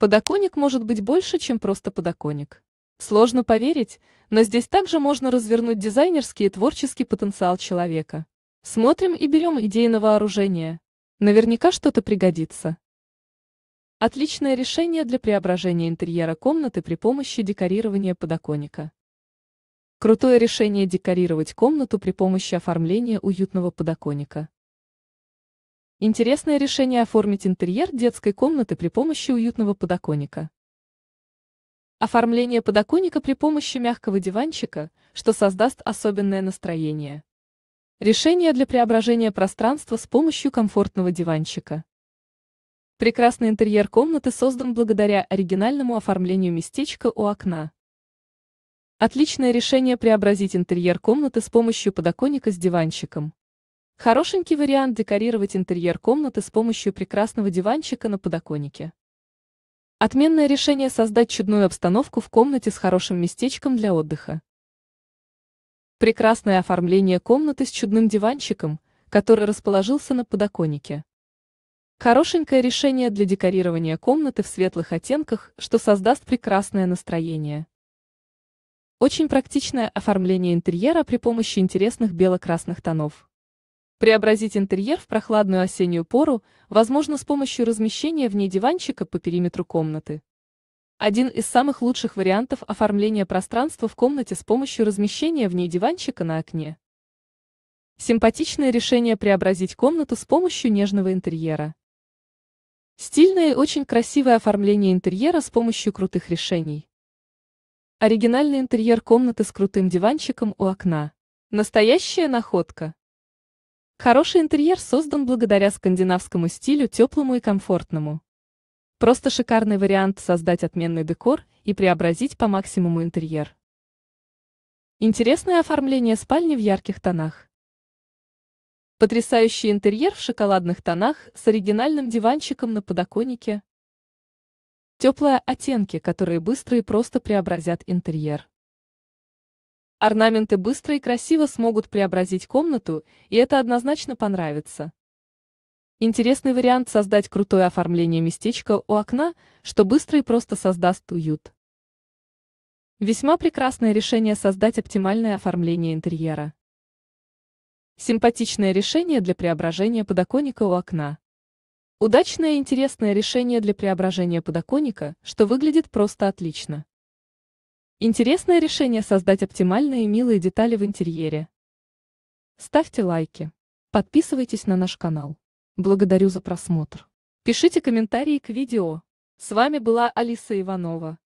Подоконник может быть больше, чем просто подоконник. Сложно поверить, но здесь также можно развернуть дизайнерский и творческий потенциал человека. Смотрим и берем идеи на вооружение. Наверняка что-то пригодится. Отличное решение для преображения интерьера комнаты при помощи декорирования подоконника. Крутое решение декорировать комнату при помощи оформления уютного подоконника. Интересное решение оформить интерьер детской комнаты при помощи уютного подоконника. Оформление подоконника при помощи мягкого диванчика, что создаст особенное настроение. Решение для преображения пространства с помощью комфортного диванчика. Прекрасный интерьер комнаты создан благодаря оригинальному оформлению местечка у окна. Отличное решение преобразить интерьер комнаты с помощью подоконника с диванчиком. Хорошенький вариант декорировать интерьер комнаты с помощью прекрасного диванчика на подоконнике. Отменное решение создать чудную обстановку в комнате с хорошим местечком для отдыха. Прекрасное оформление комнаты с чудным диванчиком, который расположился на подоконнике. Хорошенькое решение для декорирования комнаты в светлых оттенках, что создаст прекрасное настроение. Очень практичное оформление интерьера при помощи интересных бело-красных тонов. Преобразить интерьер в прохладную осеннюю пору возможно с помощью размещения в ней диванчика по периметру комнаты. Один из самых лучших вариантов оформления пространства в комнате с помощью размещения в ней диванчика на окне. Симпатичное решение преобразить комнату с помощью нежного интерьера. Стильное и очень красивое оформление интерьера с помощью крутых решений. Оригинальный интерьер комнаты с крутым диванчиком у окна. Настоящая находка. Хороший интерьер создан благодаря скандинавскому стилю теплому и комфортному. Просто шикарный вариант создать отменный декор и преобразить по максимуму интерьер. Интересное оформление спальни в ярких тонах. Потрясающий интерьер в шоколадных тонах с оригинальным диванчиком на подоконнике. Теплые оттенки, которые быстро и просто преобразят интерьер. Орнаменты быстро и красиво смогут преобразить комнату, и это однозначно понравится. Интересный вариант создать крутое оформление местечка у окна, что быстро и просто создаст уют. Весьма прекрасное решение создать оптимальное оформление интерьера. Симпатичное решение для преображения подоконника у окна. Удачное и интересное решение для преображения подоконника, что выглядит просто отлично. Интересное решение создать оптимальные и милые детали в интерьере. Ставьте лайки. Подписывайтесь на наш канал. Благодарю за просмотр. Пишите комментарии к видео. С вами была Алиса Иванова.